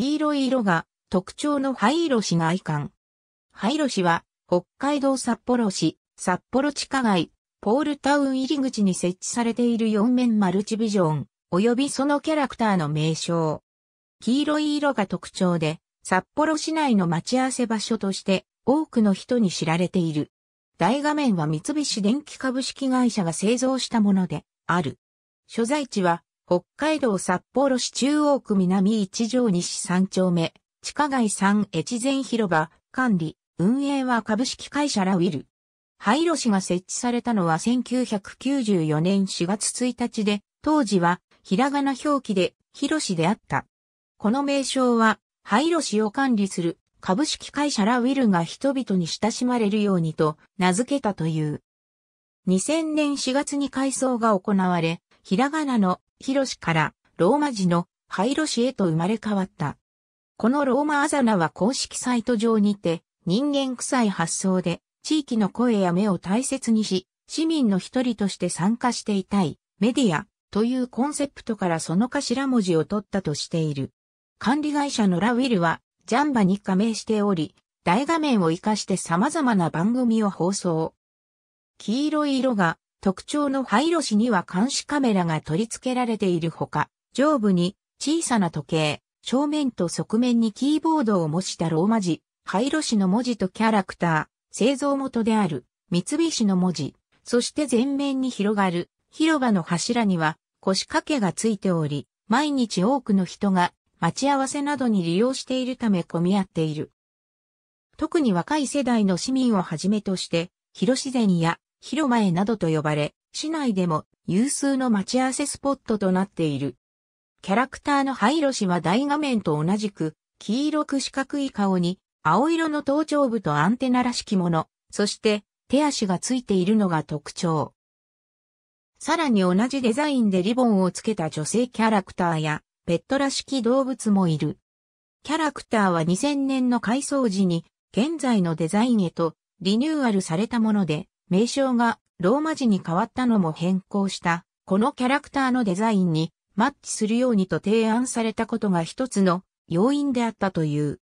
黄色い色が特徴の灰色市が愛館。灰色市は北海道札幌市、札幌地下街、ポールタウン入り口に設置されている4面マルチビジョン、及びそのキャラクターの名称。黄色い色が特徴で、札幌市内の待ち合わせ場所として多くの人に知られている。大画面は三菱電機株式会社が製造したものである。所在地は北海道札幌市中央区南一条西三丁目、地下街三越前広場、管理、運営は株式会社ラウィル。廃炉市が設置されたのは1994年4月1日で、当時はひらがな表記で広市であった。この名称は、廃炉市を管理する株式会社ラウィルが人々に親しまれるようにと名付けたという。2000年4月に改装が行われ、ひらがなの広からローマ字のイロシへと生まれ変わった。このローマアザナは公式サイト上にて人間臭い発想で地域の声や目を大切にし、市民の一人として参加していたいメディアというコンセプトからその頭文字を取ったとしている。管理会社のラウィルはジャンバに加盟しており、大画面を活かして様々な番組を放送。黄色い色が特徴の灰色紙には監視カメラが取り付けられているほか、上部に小さな時計、正面と側面にキーボードを模したローマ字、灰色紙の文字とキャラクター、製造元である三菱の文字、そして前面に広がる広場の柱には腰掛けがついており、毎日多くの人が待ち合わせなどに利用しているため混み合っている。特に若い世代の市民をはじめとして、広自然や広前などと呼ばれ、市内でも有数の待ち合わせスポットとなっている。キャラクターの灰色氏は大画面と同じく、黄色く四角い顔に、青色の頭頂部とアンテナらしきもの、そして手足がついているのが特徴。さらに同じデザインでリボンをつけた女性キャラクターや、ペットらしき動物もいる。キャラクターは2000年の改装時に、現在のデザインへとリニューアルされたもので、名称がローマ字に変わったのも変更した、このキャラクターのデザインにマッチするようにと提案されたことが一つの要因であったという。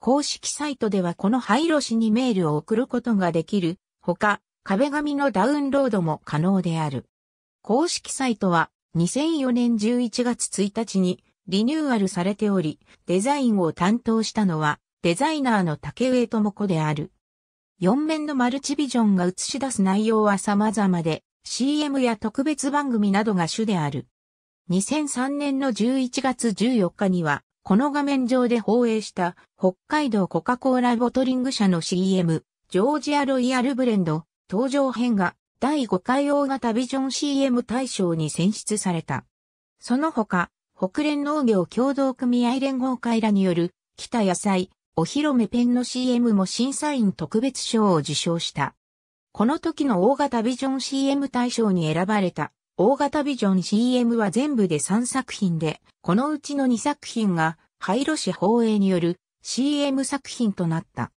公式サイトではこの廃炉紙にメールを送ることができる、ほか、壁紙のダウンロードも可能である。公式サイトは2004年11月1日にリニューアルされており、デザインを担当したのはデザイナーの竹上智子である。4面のマルチビジョンが映し出す内容は様々で、CM や特別番組などが主である。2003年の11月14日には、この画面上で放映した北海道コカ・コーラボトリング社の CM、ジョージアロイヤルブレンド登場編が第5回大型ビジョン CM 大賞に選出された。その他、北連農業共同組合連合会らによる北野菜、お披露目ペンの CM も審査員特別賞を受賞した。この時の大型ビジョン CM 大賞に選ばれた大型ビジョン CM は全部で3作品で、このうちの2作品が廃炉市放映による CM 作品となった。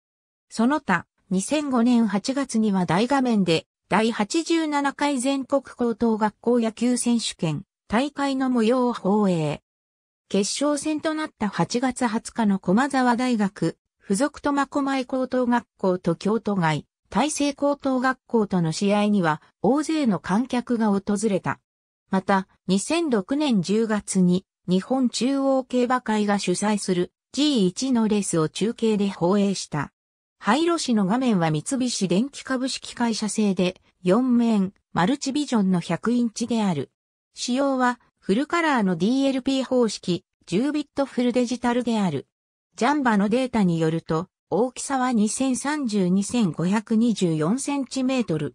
その他、2005年8月には大画面で第87回全国高等学校野球選手権大会の模様を放映。決勝戦となった8月20日の駒沢大学、附属苫小牧高等学校と京都外、大成高等学校との試合には大勢の観客が訪れた。また、2006年10月に日本中央競馬会が主催する G1 のレースを中継で放映した。廃炉市の画面は三菱電機株式会社製で4面マルチビジョンの100インチである。仕様はフルカラーの DLP 方式、10ビットフルデジタルである。ジャンバのデータによると、大きさは2032,524センチメートル。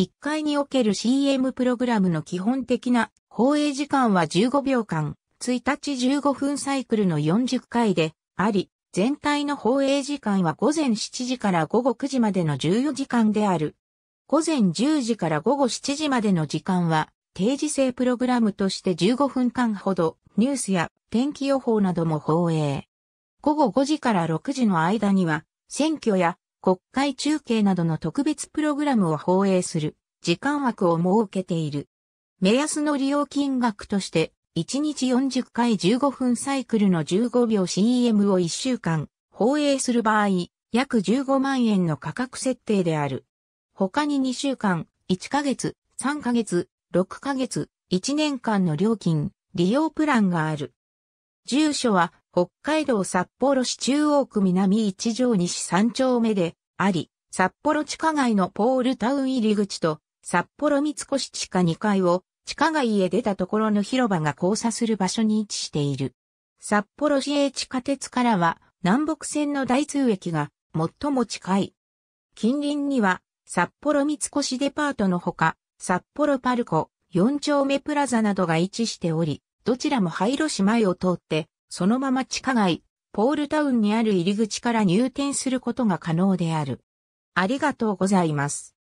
1回における CM プログラムの基本的な放映時間は15秒間、1日15分サイクルの40回であり、全体の放映時間は午前7時から午後9時までの14時間である。午前10時から午後7時までの時間は、定時制プログラムとして15分間ほどニュースや天気予報なども放映。午後5時から6時の間には選挙や国会中継などの特別プログラムを放映する時間枠を設けている。目安の利用金額として1日40回15分サイクルの15秒 CM を1週間放映する場合約15万円の価格設定である。他に2週間、1ヶ月、3ヶ月、6ヶ月、1年間の料金、利用プランがある。住所は、北海道札幌市中央区南一条西三丁目であり、札幌地下街のポールタウン入り口と、札幌三越地下2階を地下街へ出たところの広場が交差する場所に位置している。札幌市営地下鉄からは南北線の大通駅が最も近い。近隣には札幌三越デパートのほか、札幌パルコ、4丁目プラザなどが位置しており、どちらも廃炉市前を通って、そのまま地下街、ポールタウンにある入り口から入店することが可能である。ありがとうございます。